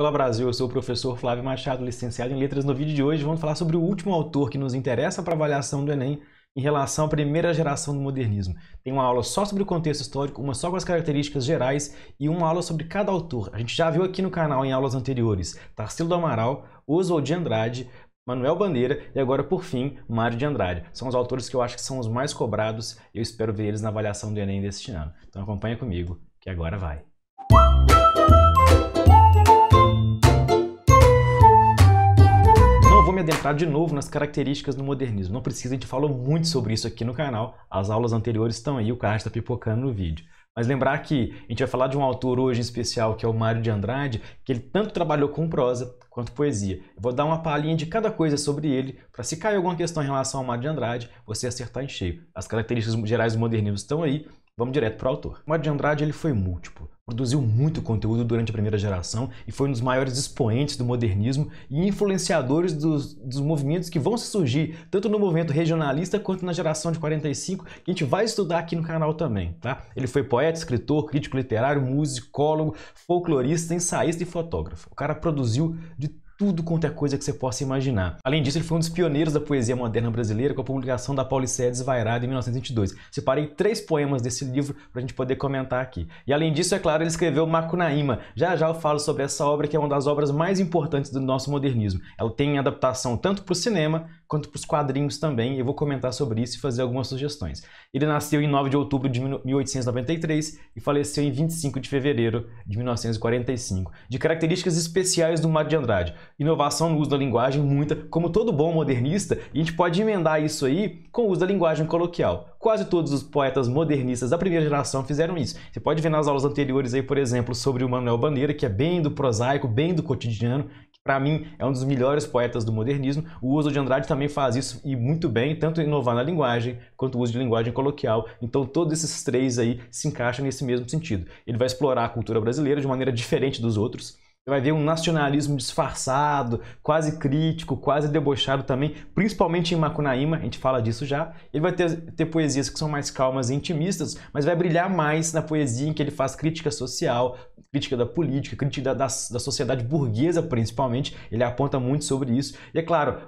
Olá Brasil, eu sou o professor Flávio Machado, licenciado em Letras. No vídeo de hoje vamos falar sobre o último autor que nos interessa para avaliação do Enem em relação à primeira geração do modernismo. Tem uma aula só sobre o contexto histórico, uma só com as características gerais e uma aula sobre cada autor. A gente já viu aqui no canal em aulas anteriores Tarsilo do Amaral, Oswald de Andrade, Manuel Bandeira e agora, por fim, Mário de Andrade. São os autores que eu acho que são os mais cobrados e eu espero ver eles na avaliação do Enem deste ano. Então acompanha comigo, que agora vai. Música adentrar de novo nas características do modernismo. Não precisa, a gente falou muito sobre isso aqui no canal. As aulas anteriores estão aí, o card está pipocando no vídeo. Mas lembrar que a gente vai falar de um autor hoje em especial, que é o Mário de Andrade, que ele tanto trabalhou com prosa quanto poesia. Eu vou dar uma palhinha de cada coisa sobre ele, para se cair alguma questão em relação ao Mário de Andrade, você acertar em cheio. As características gerais do modernismo estão aí, vamos direto para o autor. O Mário de Andrade ele foi múltiplo. Produziu muito conteúdo durante a primeira geração e foi um dos maiores expoentes do modernismo e influenciadores dos, dos, movimentos que vão surgir, tanto no movimento regionalista quanto na geração de 45, que a gente vai estudar aqui no canal também. Tá? Ele foi poeta, escritor, crítico literário, musicólogo, folclorista, ensaísta e fotógrafo. O cara produziu de tudo quanto é coisa que você possa imaginar. Além disso, ele foi um dos pioneiros da poesia moderna brasileira com a publicação da Paulicéia Desvairada em 1922. Separei três poemas desse livro para a gente poder comentar aqui. E além disso, é claro, ele escreveu Macunaíma. Já já eu falo sobre essa obra que é uma das obras mais importantes do nosso modernismo. Ela tem adaptação tanto para o cinema quanto para os quadrinhos também. Eu vou comentar sobre isso e fazer algumas sugestões. Ele nasceu em 9 de outubro de 1893 e faleceu em 25 de fevereiro de 1945. De características especiais do Mário de Andrade, inovação no uso da linguagem, muita, como todo bom modernista, e a gente pode emendar isso aí com o uso da linguagem coloquial. Quase todos os poetas modernistas da primeira geração fizeram isso. Você pode ver nas aulas anteriores aí, por exemplo, sobre o Manuel Bandeira, que é bem do prosaico, bem do cotidiano, para mim, é um dos melhores poetas do modernismo. O uso de Andrade também faz isso e muito bem, tanto inovar na linguagem quanto o uso de linguagem coloquial. Então, todos esses três aí se encaixam nesse mesmo sentido. Ele vai explorar a cultura brasileira de maneira diferente dos outros. vai ver um nacionalismo disfarçado, quase crítico, quase debochado também, principalmente em Macunaíma, a gente fala disso já. Ele vai ter, ter poesias que são mais calmas e intimistas, mas vai brilhar mais na poesia em que ele faz crítica social, crítica da política, crítica da, da, da sociedade burguesa principalmente, ele aponta muito sobre isso. E é claro,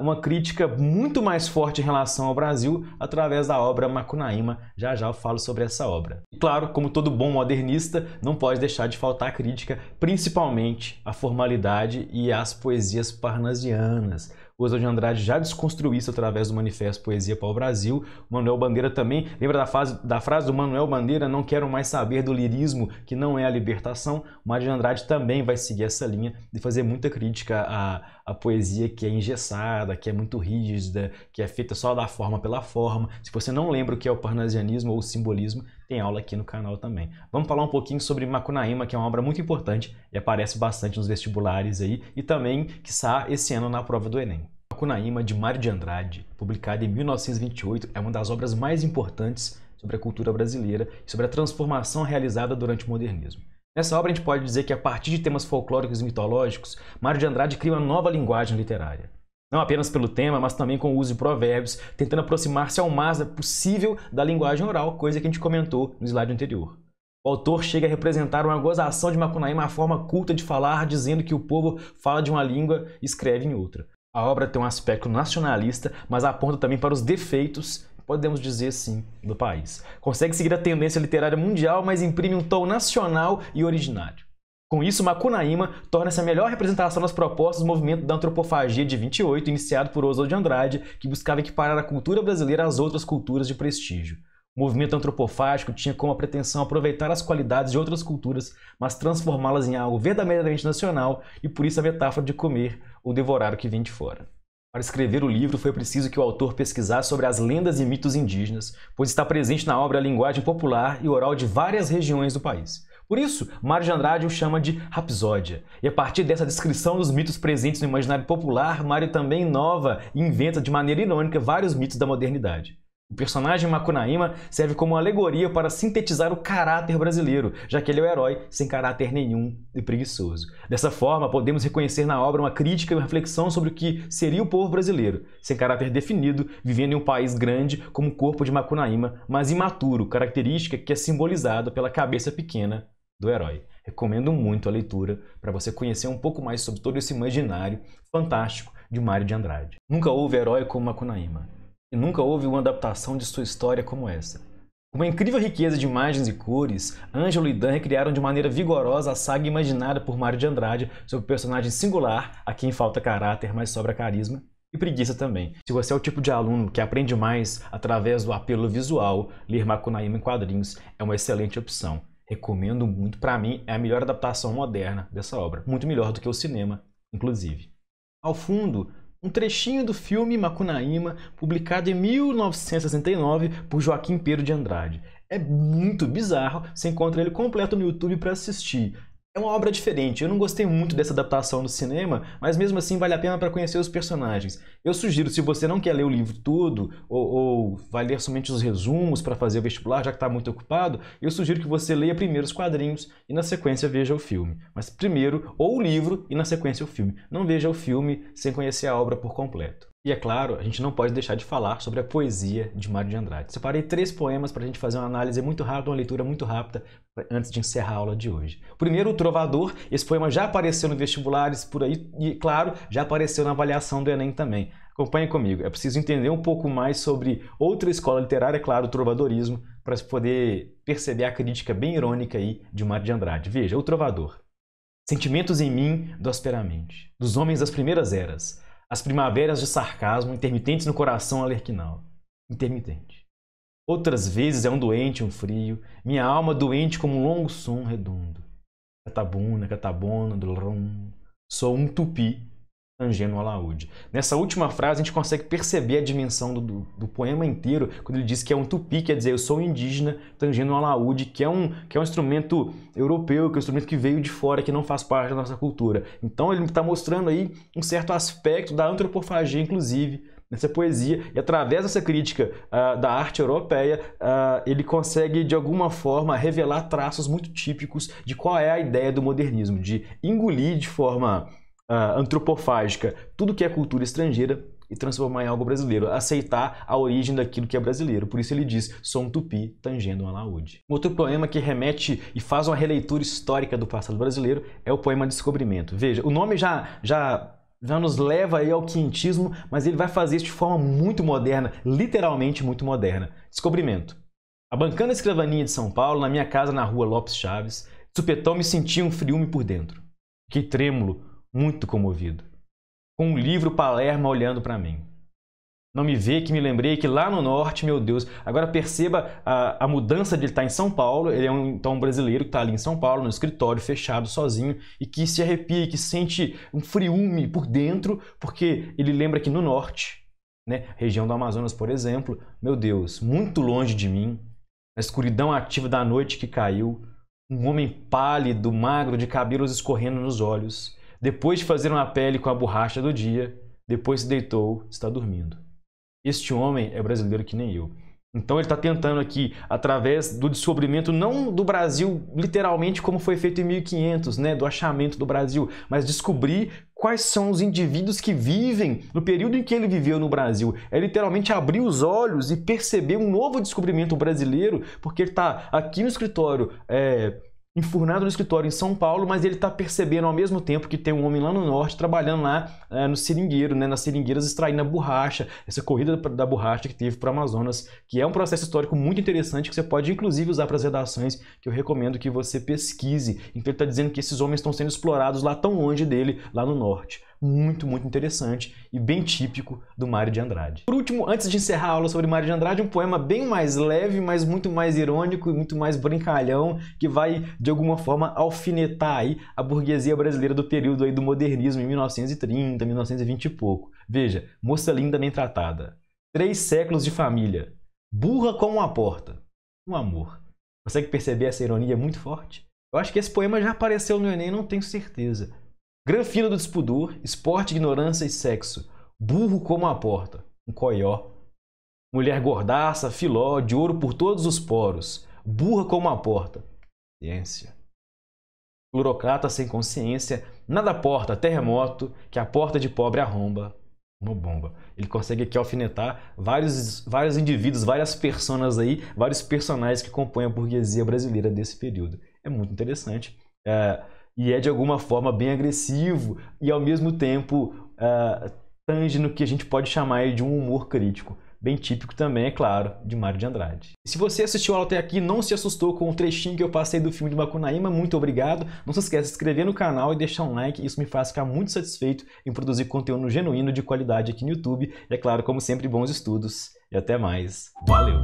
uma crítica muito mais forte em relação ao Brasil através da obra Macunaíma. Já já eu falo sobre essa obra. E claro, como todo bom modernista, não pode deixar de faltar a crítica, principalmente à formalidade e às poesias parnasianas. Oswald de Andrade já desconstruiu isso através do Manifesto Poesia para o Brasil. O Manuel Bandeira também, lembra da, fase, da frase do Manuel Bandeira, não quero mais saber do lirismo que não é a libertação? O Mário de Andrade também vai seguir essa linha de fazer muita crítica à, à poesia que é engessada, que é muito rígida, que é feita só da forma pela forma. Se você não lembra o que é o parnasianismo ou o simbolismo, tem aula aqui no canal também. Vamos falar um pouquinho sobre Macunaíma, que é uma obra muito importante e aparece bastante nos vestibulares aí e também, está esse ano na prova do Enem. Macunaíma, de Mário de Andrade, publicada em 1928, é uma das obras mais importantes sobre a cultura brasileira e sobre a transformação realizada durante o modernismo. Nessa obra, a gente pode dizer que, a partir de temas folclóricos e mitológicos, Mário de Andrade cria uma nova linguagem literária não apenas pelo tema, mas também com o uso de provérbios, tentando aproximar-se ao máximo possível da linguagem oral, coisa que a gente comentou no slide anterior. O autor chega a representar uma gozação de Macunaíma a forma culta de falar, dizendo que o povo fala de uma língua e escreve em outra. A obra tem um aspecto nacionalista, mas aponta também para os defeitos, podemos dizer sim, do país. Consegue seguir a tendência literária mundial, mas imprime um tom nacional e originário. Com isso, Macunaíma torna-se a melhor representação das propostas do movimento da antropofagia de 28, iniciado por Oswald de Andrade, que buscava equiparar a cultura brasileira às outras culturas de prestígio. O movimento antropofágico tinha como pretensão aproveitar as qualidades de outras culturas, mas transformá-las em algo verdadeiramente nacional, e por isso a metáfora de comer ou devorar o que vem de fora. Para escrever o livro foi preciso que o autor pesquisasse sobre as lendas e mitos indígenas, pois está presente na obra a linguagem popular e oral de várias regiões do país. Por isso, Mário de Andrade o chama de Rapsódia. E a partir dessa descrição dos mitos presentes no imaginário popular, Mário também inova e inventa de maneira irônica vários mitos da modernidade. O personagem Macunaíma serve como alegoria para sintetizar o caráter brasileiro, já que ele é o herói sem caráter nenhum e preguiçoso. Dessa forma, podemos reconhecer na obra uma crítica e uma reflexão sobre o que seria o povo brasileiro, sem caráter definido, vivendo em um país grande como o corpo de Macunaíma, mas imaturo, característica que é simbolizada pela cabeça pequena do herói. Recomendo muito a leitura para você conhecer um pouco mais sobre todo esse imaginário fantástico de Mário de Andrade. Nunca houve herói como Macunaíma, e nunca houve uma adaptação de sua história como essa. Com uma incrível riqueza de imagens e cores, Ângelo e Dan recriaram de maneira vigorosa a saga imaginada por Mário de Andrade sobre o um personagem singular a quem falta caráter, mas sobra carisma, e preguiça também. Se você é o tipo de aluno que aprende mais através do apelo visual, ler Macunaíma em quadrinhos é uma excelente opção. Recomendo muito, para mim é a melhor adaptação moderna dessa obra, muito melhor do que o cinema, inclusive. Ao fundo, um trechinho do filme Macunaíma, publicado em 1969 por Joaquim Pedro de Andrade. É muito bizarro, você encontra ele completo no YouTube para assistir. É uma obra diferente. Eu não gostei muito dessa adaptação no cinema, mas mesmo assim vale a pena para conhecer os personagens. Eu sugiro, se você não quer ler o livro todo ou, ou vai ler somente os resumos para fazer o vestibular, já que está muito ocupado, eu sugiro que você leia primeiro os quadrinhos e na sequência veja o filme. Mas primeiro ou o livro e na sequência o filme. Não veja o filme sem conhecer a obra por completo. E é claro, a gente não pode deixar de falar sobre a poesia de Mário de Andrade. Separei três poemas para a gente fazer uma análise muito rápida, uma leitura muito rápida, antes de encerrar a aula de hoje. Primeiro, O Trovador. Esse poema já apareceu nos vestibulares por aí e, claro, já apareceu na avaliação do Enem também. Acompanhe comigo. É preciso entender um pouco mais sobre outra escola literária, é claro, o trovadorismo, para se poder perceber a crítica bem irônica aí de Mário de Andrade. Veja, O Trovador. Sentimentos em mim, dosperamente, dos homens das primeiras eras as primaveras de sarcasmo, intermitentes no coração alerquinal. Intermitente. Outras vezes é um doente, um frio. Minha alma doente como um longo som redondo. Catabuna, catabona, drum. Sou um tupi Angeno Alaúde. Nessa última frase, a gente consegue perceber a dimensão do, do, do, poema inteiro, quando ele diz que é um tupi, quer dizer, eu sou indígena, tangendo alaúde, que é, um, que é um instrumento europeu, que é um instrumento que veio de fora, que não faz parte da nossa cultura. Então ele está mostrando aí um certo aspecto da antropofagia, inclusive, nessa poesia, e através dessa crítica uh, da arte europeia, uh, ele consegue, de alguma forma, revelar traços muito típicos de qual é a ideia do modernismo, de engolir de forma uh, antropofágica tudo que é cultura estrangeira e transformar em algo brasileiro, aceitar a origem daquilo que é brasileiro. Por isso ele diz: sou um tupi tangendo um alaúde. Um outro poema que remete e faz uma releitura histórica do passado brasileiro é o poema Descobrimento. Veja, o nome já já já nos leva aí ao quintismo, mas ele vai fazer isso de forma muito moderna, literalmente muito moderna. Descobrimento. A bancada escrivaninha de São Paulo, na minha casa na rua Lopes Chaves, supetão me sentia um friume por dentro. que trêmulo, muito comovido, com um livro Palerma olhando para mim. Não me vê que me lembrei que lá no norte, meu Deus. Agora perceba a, a mudança de ele estar tá em São Paulo. Ele é um, então um brasileiro que está ali em São Paulo, no escritório, fechado, sozinho, e que se arrepia, que sente um friume por dentro, porque ele lembra que no norte, né, região do Amazonas, por exemplo, meu Deus, muito longe de mim, na escuridão ativa da noite que caiu, um homem pálido, magro, de cabelos escorrendo nos olhos, depois de fazer uma pele com a borracha do dia, depois se deitou, está dormindo. Este homem é brasileiro que nem eu. Então ele está tentando aqui, através do descobrimento, não do Brasil literalmente como foi feito em 1500, né, do achamento do Brasil, mas descobrir quais são os indivíduos que vivem no período em que ele viveu no Brasil. É literalmente abrir os olhos e perceber um novo descobrimento brasileiro, porque ele está aqui no escritório é, enfurnado no escritório em São Paulo, mas ele está percebendo ao mesmo tempo que tem um homem lá no norte trabalhando lá é, no seringueiro, né, nas seringueiras extraindo a borracha, essa corrida da borracha que teve para Amazonas, que é um processo histórico muito interessante que você pode inclusive usar para as redações, que eu recomendo que você pesquise. Então ele está dizendo que esses homens estão sendo explorados lá tão longe dele, lá no norte muito, muito interessante e bem típico do Mário de Andrade. Por último, antes de encerrar a aula sobre Mário de Andrade, um poema bem mais leve, mas muito mais irônico e muito mais brincalhão, que vai, de alguma forma, alfinetar aí a burguesia brasileira do período aí do modernismo em 1930, 1920 e pouco. Veja, moça linda nem tratada, três séculos de família, burra como uma porta, um amor. Consegue perceber essa ironia muito forte? Eu acho que esse poema já apareceu no Enem, não tenho certeza. Granfino do Despudor, esporte, ignorância e sexo. Burro como a porta, um coió. Mulher gordaça, filó, de ouro por todos os poros. Burra como a porta, ciência. Burocrata sem consciência, nada porta, terremoto, que a porta de pobre arromba. Uma bomba. Ele consegue aqui alfinetar vários, vários indivíduos, várias personas aí, vários personagens que compõem a burguesia brasileira desse período. É muito interessante. É, e é de alguma forma bem agressivo e ao mesmo tempo uh, tange no que a gente pode chamar de um humor crítico. Bem típico também, é claro, de Mário de Andrade. Se você assistiu aula até aqui não se assustou com o trechinho que eu passei do filme de Macunaíma, muito obrigado. Não se esqueça de se inscrever no canal e deixar um like, isso me faz ficar muito satisfeito em produzir conteúdo genuíno de qualidade aqui no YouTube. E é claro, como sempre, bons estudos e até mais. Valeu!